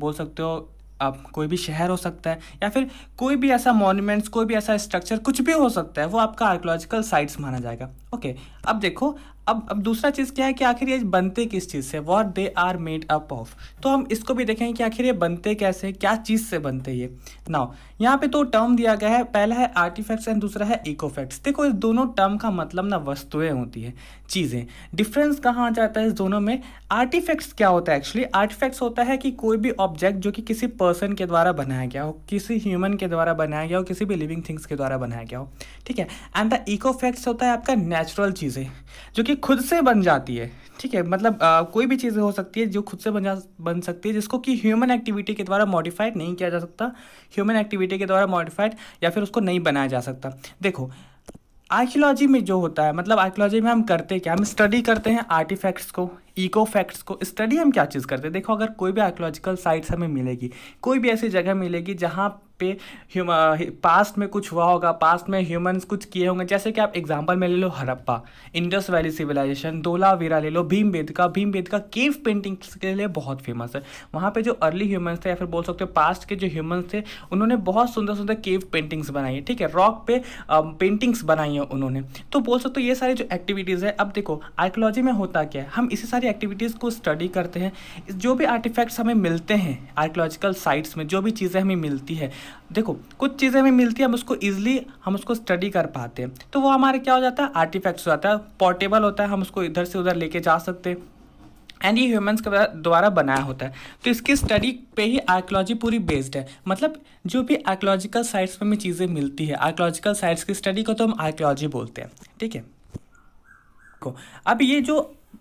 बोल सकते हो आप कोई भी शहर हो सकता है या फिर कोई भी ऐसा मॉन्यूमेंट्स कोई भी ऐसा स्ट्रक्चर कुछ भी हो सकता है वो आपका आर्कोलॉजिकल साइट्स माना जाएगा ओके अब देखो अब अब दूसरा चीज़ क्या है कि आखिर ये बनते किस चीज़ से what they are made up of तो हम इसको भी देखेंगे कि आखिर ये बनते कैसे क्या चीज़ से बनते ये नाउ यहाँ पे तो टर्म दिया गया है पहला है आर्टिफैक्ट्स एंड दूसरा है इकोफैक्ट्स देखो इस दोनों टर्म का मतलब ना वस्तुएं होती है चीज़ें डिफरेंस कहाँ आ जाता है इस दोनों में आर्टिफैक्ट्स क्या होता है एक्चुअली आर्टिफैक्ट्स होता है कि कोई भी ऑब्जेक्ट जो कि किसी पर्सन के द्वारा बनाया गया हो किसी ह्यूमन के द्वारा बनाया गया हो किसी भी लिविंग थिंग्स के द्वारा बनाया गया हो ठीक है एंड द इकोफैक्ट्स होता है आपका नेचुरल चीज़ें जो कि खुद से बन जाती है ठीक है मतलब आ, कोई भी चीज़ हो सकती है जो खुद से बन जा बन सकती है जिसको कि ह्यूमन एक्टिविटी के द्वारा मॉडिफाइड नहीं किया जा सकता ह्यूमन एक्टिविटी के द्वारा मॉडिफाइड या फिर उसको नहीं बनाया जा सकता देखो आर्कियोलॉजी में जो होता है मतलब आर्कियोलॉजी में हम करते क्या हम स्टडी करते हैं आर्टिफैक्ट्स को इको फैक्ट्स को स्टडी हम क्या चीज़ करते हैं देखो अगर कोई भी आर्कोलॉजिकल साइट्स हमें मिलेगी कोई भी ऐसी जगह मिलेगी जहाँ पे पास्ट में कुछ हुआ होगा पास्ट में ह्यूमंस कुछ किए होंगे जैसे कि आप एग्जांपल में ले लो Harappa Indus Valley civilisation Dholavira ले लो Bhimbetka Bhimbetka cave paintings के लिए बहुत फेमस है वहाँ पे जो अर्ली ह्यूमंस थे या फिर बोल सकते हो पास्ट के जो ह्यूमंस थे उन्होंने बहुत सुंदर सुंदर केव पेंटिंग्स बनाई है ठीक है रॉक पे पेंटिंग्स बनाई है उन्होंने तो बोल सकते हो ये सारी जो एक्टिविटीज़ है अब देखो आर्कोलॉजी में होता क्या है हम इसी सारी सारी एक्टिविटीज़ को स्टडी करते हैं जो भी आर्टिफैक्ट्स हमें मिलते हैं आर्कोलॉजिकल साइट्स में जो भी चीज़ें हमें मिलती है देखो कुछ चीज़ें हमें मिलती है हम उसको ईजिली हम उसको स्टडी कर पाते हैं तो वो हमारे क्या हो जाता है आर्टिफैक्ट्स हो जाता है पोर्टेबल होता है हम उसको इधर से उधर लेके जा सकते हैं एंड ये ह्यूमन्स के द्वारा बनाया होता है तो इसकी स्टडी पे ही आर्कोलॉजी पूरी बेस्ड है मतलब जो भी आर्कोलॉजिकल साइट्स में हमें चीज़ें मिलती है आर्कोलॉजिकल साइट्स की स्टडी को तो हम आर्कोलॉजी बोलते हैं ठीक है अब ये जो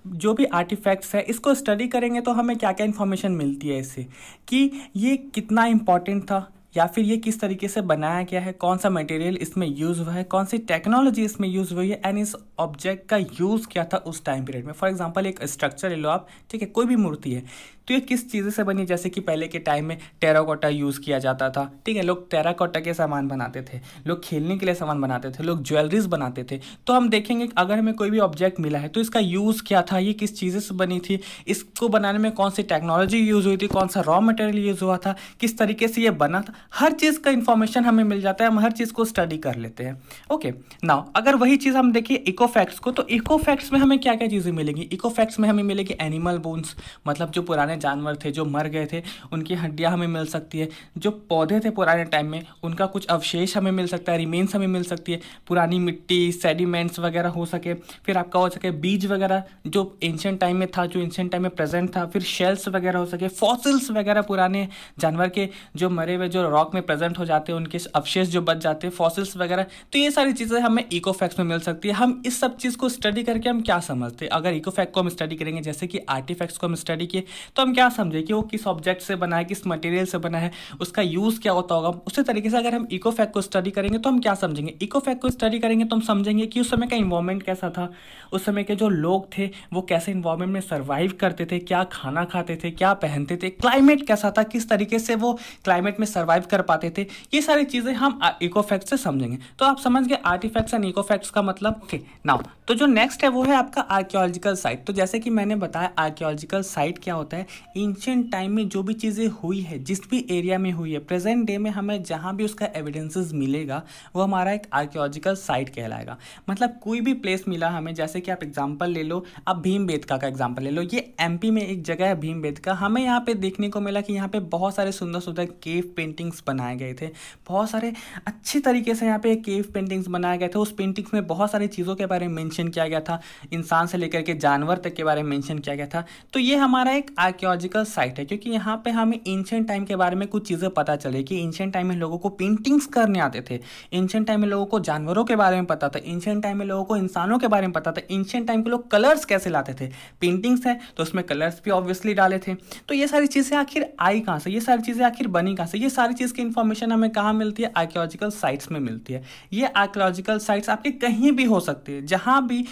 जो भी आर्टिफैक्ट्स है इसको स्टडी करेंगे तो हमें क्या क्या इन्फॉर्मेशन मिलती है इससे कि ये कितना इम्पॉर्टेंट था या फिर ये किस तरीके से बनाया गया है कौन सा मटेरियल इसमें यूज़ हुआ है कौन सी टेक्नोलॉजी इसमें यूज़ हुई है एंड इस ऑब्जेक्ट का यूज़ क्या था उस टाइम पीरियड में फॉर एग्जांपल एक स्ट्रक्चर ले लो आप ठीक है कोई भी मूर्ति है तो ये किस चीज़ें से बनी जैसे कि पहले के टाइम में टेराकोटा यूज़ किया जाता था ठीक है लोग टेराकोटा के सामान बनाते थे लोग खेलने के लिए सामान बनाते थे लोग ज्वेलरीज बनाते थे तो हम देखेंगे अगर हमें कोई भी ऑब्जेक्ट मिला है तो इसका यूज़ क्या था ये किस चीज़ें से बनी थी इसको बनाने में कौन सी टेक्नोलॉजी यूज़ हुई थी कौन सा रॉ मटेरियल यूज़ हुआ था किस तरीके से ये बना था हर चीज़ का इन्फॉर्मेशन हमें मिल जाता है हम हर चीज़ को स्टडी कर लेते हैं ओके नाउ अगर वही चीज़ हम देखिए इको को तो इको में हमें क्या क्या चीज़ें मिलेंगी इको में हमें मिलेगी एनिमल बोन्स मतलब जो पुराने पुराने जानवर थे जो मर गए थे उनकी हड्डियाँ हमें मिल सकती है जो पौधे थे पुराने टाइम में उनका कुछ अवशेष हमें मिल सकता है रिमेन्स हमें मिल सकती है पुरानी मिट्टी सेडिमेंट्स वगैरह हो सके फिर आपका हो सके बीज वगैरह जो एंशियंट टाइम में था जो एंशियंट टाइम में प्रेजेंट था फिर शेल्स वगैरह हो सके फॉसिल्स वगैरह पुराने जानवर के जो मरे हुए जो रॉक में प्रेजेंट हो जाते हैं उनके अवशेष जो बच जाते हैं फॉसिल्स वगैरह तो ये सारी चीज़ें हमें इकोफैक्ट्स में मिल सकती है हम इस सब चीज़ को स्टडी करके हम क्या समझते हैं अगर इकोफैक्ट को हम स्टडी करेंगे जैसे कि आर्टिफैक्ट्स को हम स्टडी किए तो हम क्या समझे कि वो किस ऑब्जेक्ट से बना है किस मटेरियल से बना है उसका यूज़ क्या होता होगा उसी तरीके से अगर हम इको फैक्ट को स्टडी करेंगे तो हम क्या समझेंगे इको फैक्ट को स्टडी करेंगे तो हम समझेंगे कि उस समय का इन्वायरमेंट कैसा था उस समय के जो लोग थे वो कैसे इन्वायरमेंट में सर्वाइव करते थे क्या खाना खाते थे क्या पहनते थे क्लाइमेट कैसा था किस तरीके से वो क्लाइमेट में सर्वाइव कर पाते थे ये सारी चीज़ें हम इको फैक्ट से समझेंगे तो आप समझ गए आर्टिफैक्ट्स एंड इको फैक्ट्स का मतलब ओके नाउ तो जो नेक्स्ट है वो है आपका आर्कियोलॉजिकल साइट तो जैसे कि मैंने बताया आर्कियोलॉजिकल साइट क्या होता है एंशियंट टाइम में जो भी चीज़ें हुई है जिस भी एरिया में हुई है प्रेजेंट डे में हमें जहाँ भी उसका एविडेंसेस मिलेगा वो हमारा एक आर्कियोलॉजिकल साइट कहलाएगा मतलब कोई भी प्लेस मिला हमें जैसे कि आप एग्जाम्पल ले लो आप भीम बेदका का एग्जाम्पल ले लो ये एम में एक जगह है भीम बेदका हमें यहाँ पर देखने को मिला कि यहाँ पर बहुत सारे सुंदर सुंदर केव पेंटिंग्स बनाए गए थे बहुत सारे अच्छे तरीके से यहाँ पे केव पेंटिंग्स बनाए गए थे उस पेंटिंग्स में बहुत सारी चीज़ों के बारे में मेंशन किया गया था इंसान से लेकर के जानवर तक के बारे में मेंशन किया गया था तो ये हमारा एक आर्क्यो आर्कियोलॉजिकल साइट है क्योंकि यहाँ पे हमें एंशियंट टाइम के बारे में कुछ चीज़ें पता चले कि एंशियंट टाइम में लोगों को पेंटिंग्स करने आते थे एंशियंट टाइम में लोगों को जानवरों के बारे में पता था एंशियंट टाइम में लोगों को इंसानों के बारे में पता था एंशियंट टाइम के लोग कलर्स कैसे लाते थे पेंटिंग्स हैं तो उसमें कलर्स भी ऑब्वियसली डाले थे तो ये सारी चीज़ें आखिर आई कहाँ से ये सारी चीज़ें आखिर बनी कहाँ से ये सारी चीज़ की इन्फॉर्मेशन हमें कहाँ मिलती है आर्कियोलॉजिकल साइट्स में मिलती है ये आर्कियोलॉजिकल साइट्स आपके कहीं भी हो सकती है जहाँ भी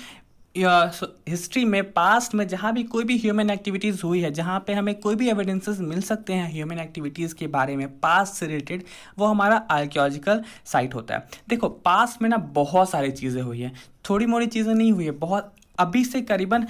हिस्ट्री में पास्ट में जहाँ भी कोई भी ह्यूमन एक्टिविटीज़ हुई है जहाँ पे हमें कोई भी एविडेंसेस मिल सकते हैं ह्यूमन एक्टिविटीज़ के बारे में पास्ट से रिलेटेड वो हमारा आर्कियोलॉजिकल साइट होता है देखो पास्ट में ना बहुत सारी चीज़ें हुई हैं थोड़ी मोड़ी चीज़ें नहीं हुई है बहुत अभी से करीबन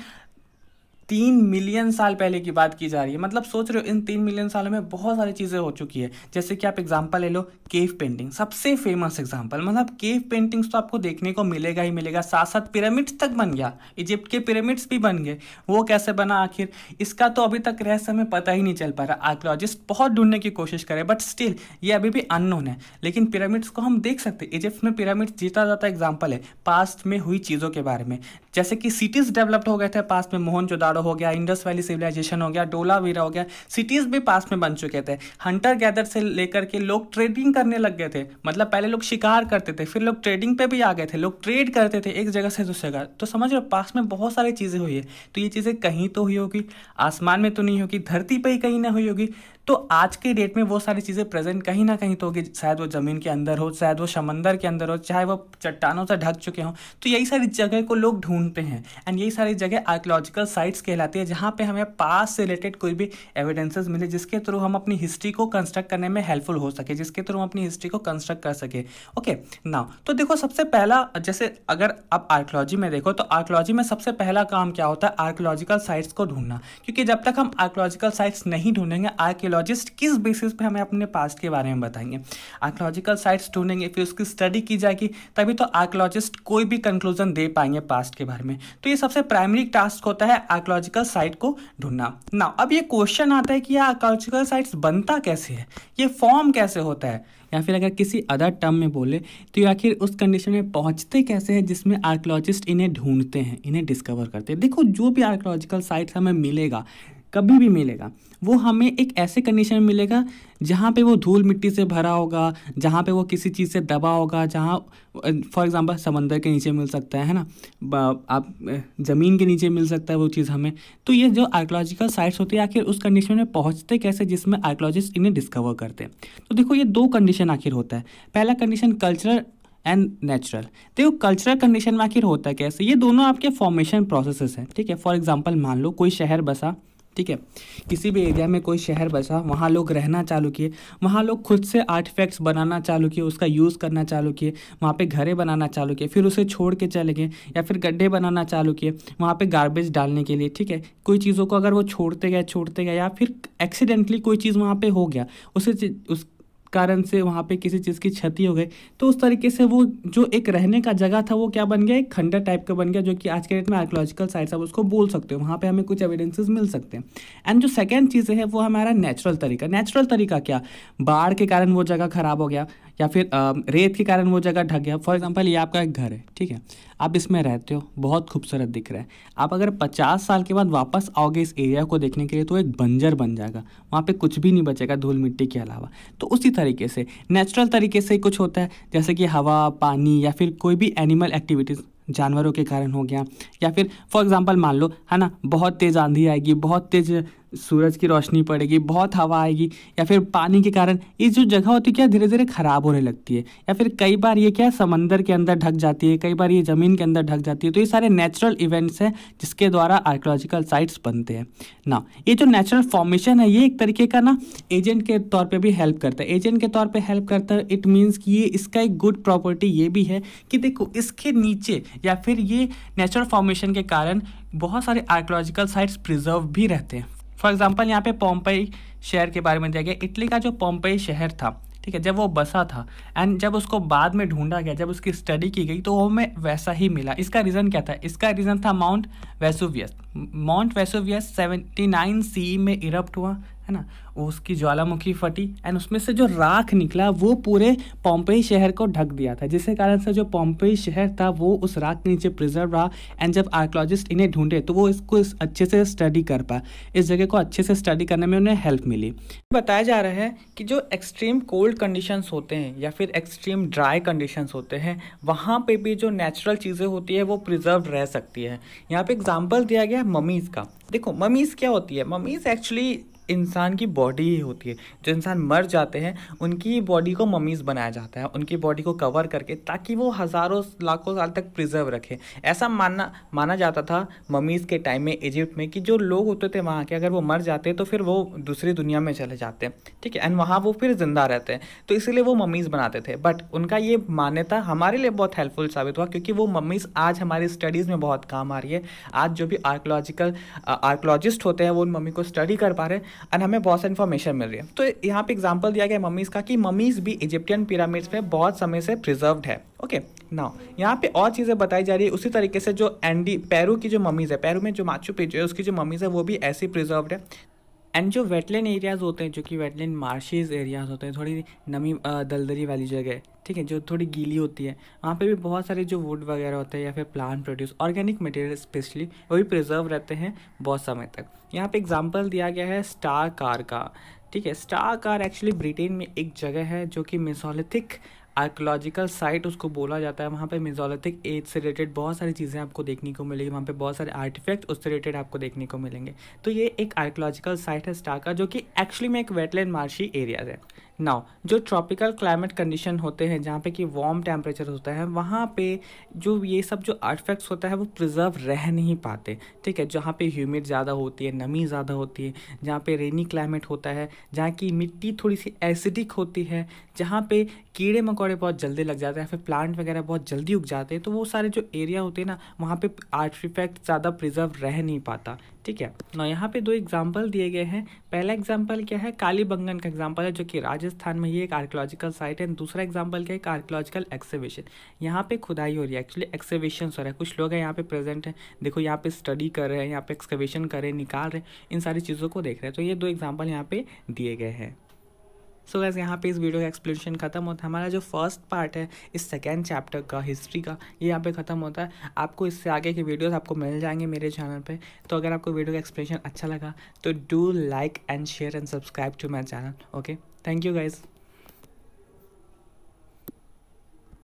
तीन मिलियन साल पहले की बात की जा रही है मतलब सोच रहे हो इन तीन मिलियन सालों में बहुत सारी चीज़ें हो चुकी है जैसे कि आप एग्जांपल ले लो केव पेंटिंग सबसे फेमस एग्जांपल मतलब केव पेंटिंग्स तो आपको देखने को मिलेगा ही मिलेगा साथ साथ पिरामिड्स तक बन गया इजिप्ट के पिरामिड्स भी बन गए वो कैसे बना आखिर इसका तो अभी तक रहस्य हमें पता ही नहीं चल पा रहा आर्कोलॉजिस्ट बहुत ढूंढने की कोशिश करे बट स्टिल ये अभी भी अननोन है लेकिन पिरामिड्स को हम देख सकते इजिप्ट में पिरामिड्स जीता जाता एग्जाम्पल है पास्ट में हुई चीज़ों के बारे में जैसे कि सिटीज डेवलप्ड हो गए थे पास में मोहन जोदारो हो गया इंडस वैली सिविलाइजेशन हो गया डोला वीरा हो गया सिटीज भी पास में बन चुके थे हंटर गैदर से लेकर के लोग ट्रेडिंग करने लग गए थे मतलब पहले लोग शिकार करते थे फिर लोग ट्रेडिंग पे भी आ गए थे लोग ट्रेड करते थे एक जगह से दूसरी जगह तो समझ लो पास में बहुत सारी चीज़ें हुई है तो ये चीज़ें कहीं तो हुई होगी आसमान में तो नहीं होगी धरती पर ही कहीं ना हुई होगी तो आज के डेट में वो सारी चीज़ें प्रेजेंट कहीं ना कहीं तो होगी शायद वो ज़मीन के अंदर हो शायद वो समंदर के अंदर हो चाहे वो चट्टानों से ढक चुके हों तो यही सारी जगह को लोग ढूंढते हैं एंड यही सारी जगह आर्कोलॉजिकल साइट्स कहलाती है जहाँ पर हमें पास से रिलेटेड कोई भी एविडेंसेज मिले जिसके थ्रू हम अपनी हिस्ट्री को कंस्ट्रक्ट करने में हेल्पफुल हो सके जिसके थ्रू हम अपनी हिस्ट्री को कंस्ट्रक्ट कर सके ओके नाउ तो देखो सबसे पहला जैसे अगर आप आर्कोलॉजी में देखो तो आर्कोलॉजी में सबसे पहला काम क्या होता है आर्कोलॉजिकल साइट्स को ढूंढना क्योंकि जब तक हम आर्कोलॉजिकल साइट्स नहीं ढूंढेंगे आर्कोलॉजी आर्कियोलॉजिस्ट किस बेसिस पे हमें अपने पास्ट के बारे में बताएंगे आर्कियोलॉजिकल साइट्स ढूंढेंगे फिर उसकी स्टडी की जाएगी तभी तो आर्कियोलॉजिस्ट कोई भी कंक्लूजन दे पाएंगे पास्ट के बारे में तो ये सबसे प्राइमरी टास्क होता है आर्कियोलॉजिकल साइट को ढूंढना ना अब ये क्वेश्चन आता है कि यह आर्कियोलॉजिकल साइट्स बनता कैसे है ये फॉर्म कैसे होता है या फिर अगर किसी अदर टर्म में बोले तो आखिर उस कंडीशन में पहुंचते कैसे हैं जिसमें आर्कियोलॉजिस्ट इन्हें ढूंढते हैं इन्हें डिस्कवर करते हैं देखो जो भी आर्कियोलॉजिकल साइट्स हमें मिलेगा कभी भी मिलेगा वो हमें एक ऐसे कंडीशन में मिलेगा जहाँ पे वो धूल मिट्टी से भरा होगा जहाँ पे वो किसी चीज़ से दबा होगा जहाँ फॉर एग्जांपल समंदर के नीचे मिल सकता है ना आप ज़मीन के नीचे मिल सकता है वो चीज़ हमें तो ये जो आर्कोलॉजिकल साइट्स होती है आखिर उस कंडीशन में पहुँचते कैसे जिसमें आर्कोलॉजिस्ट इन्हें डिस्कवर करते हैं तो देखो ये दो कंडीशन आखिर होता है पहला कंडीशन कल्चरल एंड नेचुरल देखो कल्चरल कंडीशन में आखिर होता है कैसे ये दोनों आपके फॉर्मेशन प्रोसेसेस हैं ठीक है फॉर एग्जांपल मान लो कोई शहर बसा ठीक है किसी भी एरिया में कोई शहर बसा वहाँ लोग रहना चालू किए वहाँ लोग खुद से आर्टिफैक्ट्स बनाना चालू किए उसका यूज़ करना चालू किए वहाँ पे घरें बनाना चालू किए फिर उसे छोड़ के चले गए या फिर गड्ढे बनाना चालू किए वहाँ पे गार्बेज डालने के लिए ठीक है कोई चीज़ों को अगर वो छोड़ते गए छोड़ते गए या फिर एक्सीडेंटली कोई चीज़ वहाँ पर हो गया उसे उस कारण से वहाँ पे किसी चीज़ की क्षति हो गई तो उस तरीके से वो जो एक रहने का जगह था वो क्या बन गया एक खंडर टाइप का बन गया जो कि आज के डेट में आर्कोलॉजिकल साइट्स आप उसको बोल सकते हो वहाँ पर हमें कुछ एविडेंसेज मिल सकते हैं एंड जो सेकेंड चीज़ है वो हमारा नेचुरल तरीका नेचुरल तरीका क्या बाढ़ के कारण वो जगह खराब हो गया या फिर रेत के कारण वो जगह ढक गया फॉर एग्जाम्पल ये आपका एक घर है ठीक है आप इसमें रहते हो बहुत खूबसूरत दिख रहा है आप अगर 50 साल के बाद वापस आओगे इस एरिया को देखने के लिए तो एक बंजर बन जाएगा वहाँ पे कुछ भी नहीं बचेगा धूल मिट्टी के अलावा तो उसी तरीके से नेचुरल तरीके से कुछ होता है जैसे कि हवा पानी या फिर कोई भी एनिमल एक्टिविटीज़ जानवरों के कारण हो गया या फिर फॉर एग्ज़ाम्पल मान लो है ना बहुत तेज़ आंधी आएगी बहुत तेज़ सूरज की रोशनी पड़ेगी बहुत हवा आएगी या फिर पानी के कारण ये जो जगह होती है क्या धीरे धीरे ख़राब होने लगती है या फिर कई बार ये क्या समंदर के अंदर ढक जाती है कई बार ये ज़मीन के अंदर ढक जाती है तो ये सारे नेचुरल इवेंट्स हैं जिसके द्वारा आर्कोलॉजिकल साइट्स बनते हैं ना ये जो नेचुरल फॉर्मेशन है ये एक तरीके का ना एजेंट के तौर पर भी हेल्प करता है एजेंट के तौर पर हेल्प करता है इट मीन्स कि ये इसका एक गुड प्रॉपर्टी ये भी है कि देखो इसके नीचे या फिर ये नेचुरल फॉर्मेशन के कारण बहुत सारे आर्कोलॉजिकल साइट्स प्रिजर्व भी रहते हैं फॉर एग्जाम्पल यहाँ पे पोम्पई शहर के बारे में दिया गया इटली का जो पोम्पई शहर था ठीक है जब वो बसा था एंड जब उसको बाद में ढूंढा गया जब उसकी स्टडी की गई तो वो हमें वैसा ही मिला इसका रीज़न क्या था इसका रीज़न था Mount Vesuvius Mount Vesuvius 79 C में इरप्ट हुआ है ना उसकी ज्वालामुखी फटी एंड उसमें से जो राख निकला वो पूरे पोम्पई शहर को ढक दिया था जिसके कारण से जो पॉम्पई शहर था वो उस राख के नीचे प्रिजर्व रहा एंड जब आर्कोलॉजिस्ट इन्हें ढूंढे तो वो इसको इस अच्छे से स्टडी कर पाए इस जगह को अच्छे से स्टडी करने में उन्हें हेल्प मिली बताया जा रहा है कि जो एक्सट्रीम कोल्ड कंडीशन होते हैं या फिर एक्सट्रीम ड्राई कंडीशन होते हैं वहाँ पर भी जो नेचुरल चीज़ें होती है वो प्रिजर्व रह सकती है यहाँ पर एग्जाम्पल दिया गया ममीज़ का देखो ममीज़ क्या होती है ममीज़ एक्चुअली इंसान की बॉडी ही होती है जो इंसान मर जाते हैं उनकी बॉडी को ममीज़ बनाया जाता है उनकी बॉडी को कवर करके ताकि वो हज़ारों लाखों साल तक प्रिजर्व रखें ऐसा मानना माना जाता था ममीज़ के टाइम में इजिप्ट में कि जो लोग होते थे वहाँ के अगर वो मर जाते तो फिर वो दूसरी दुनिया में चले जाते हैं ठीक है एंड वहाँ वो फिर ज़िंदा रहते हैं तो इसीलिए वो ममीज़ बनाते थे बट उनका ये मान्यता हमारे लिए बहुत हेल्पफुल साबित हुआ क्योंकि वो मम्मीज़ आज हमारी स्टडीज़ में बहुत काम आ रही है आज जो भी आर्कोलॉजिकल आर्कोलॉजिस्ट होते हैं वो उन मम्मी को स्टडी कर पा रहे हैं एंड हमें बहुत सारी इन्फॉर्मेशन मिल रही है तो यहाँ पे एग्जाम्पल दिया गया मम्मीज़ का कि मम्मीज़ भी इजिप्टियन पिरामिड्स में बहुत समय से प्रिजर्व है ओके ना यहाँ पे और चीज़ें बताई जा रही है उसी तरीके से जो एंडी पैरू की जो मम्मीज़ है पैरू में जो माचू पिचू है उसकी जो मम्मीज़ है वो भी ऐसी प्रिजर्व है एंड जो वेटलैंड एरियाज़ होते हैं जो कि वेटलैंड मार्शीज एरियाज़ होते हैं थोड़ी नमी दलदली वाली जगह ठीक है जो थोड़ी गीली होती है वहाँ पे भी बहुत सारे जो वुड वगैरह होते हैं या फिर plant produce organic material specially वो भी प्रिजर्व रहते हैं बहुत समय तक यहाँ पे एग्जाम्पल दिया गया है स्टार कार का ठीक है स्टार कार एक्चुअली ब्रिटेन में एक जगह है जो कि मिसोलिथिक आर्कोलॉजिकल साइट उसको बोला जाता है वहाँ पे मिजोलिथिक एज से रिलेटेड बहुत सारी चीज़ें आपको देखने को मिलेगी वहाँ पे बहुत सारे आर्टिफैक्ट उससे रिलेटेड आपको देखने को मिलेंगे तो ये एक आर्कोलॉजिकल साइट है स्टार का जो कि एक्चुअली में एक वेटलैंड मार्शी एरियाज है नाउ जो ट्रॉपिकल क्लाइमेट कंडीशन होते हैं जहाँ पे कि वार्म टेम्परेचर होता है वहाँ पे जो ये सब जो आर्टिफैक्ट्स होता है वो प्रिजर्व रह नहीं पाते ठीक है जहाँ पे ह्यूमिड ज़्यादा होती है नमी ज़्यादा होती है जहाँ पे रेनी क्लाइमेट होता है जहाँ की मिट्टी थोड़ी सी एसिडिक होती है जहाँ पे कीड़े मकोड़े बहुत जल्दी लग जाते हैं फिर प्लांट वगैरह बहुत जल्दी उग जाते हैं तो वो सारे जो एरिया होते हैं ना वहाँ पर आर्टिफैक्ट ज़्यादा प्रिजर्व रह नहीं पाता ठीक है ना यहाँ पे दो एग्जाम्पल दिए गए हैं पहला एग्जाम्पल क्या है कालीबंगन का एग्जाम्पल है जो कि राजस्थान में ये एक आर्कोलॉजिकल साइट है दूसरा एग्जाम्पल क्या है आर्कोलॉजिकल एक्सीबिशन यहाँ पे खुदाई हो रही है एक्चुअली एक्सीबिशन हो रहा है कुछ लोग हैं यहाँ पे प्रेजेंट हैं देखो यहाँ पे स्टडी कर रहे हैं यहाँ पे एक्सकवेशन कर रहे हैं निकाल रहे हैं इन सारी चीज़ों को देख रहे हैं तो ये दो एग्जाम्पल यहाँ पे दिए गए हैं सो so गैस यहाँ पे इस वीडियो का एक्सप्लेनेशन खत्म होता है हमारा जो फर्स्ट पार्ट है इस सेकेंड चैप्टर का हिस्ट्री का ये यहाँ पे ख़त्म होता है आपको इससे आगे के वीडियोस आपको मिल जाएंगे मेरे चैनल पे तो अगर आपको वीडियो का एक्सप्लेनेशन अच्छा लगा तो do like and share and subscribe to my channel okay thank you guys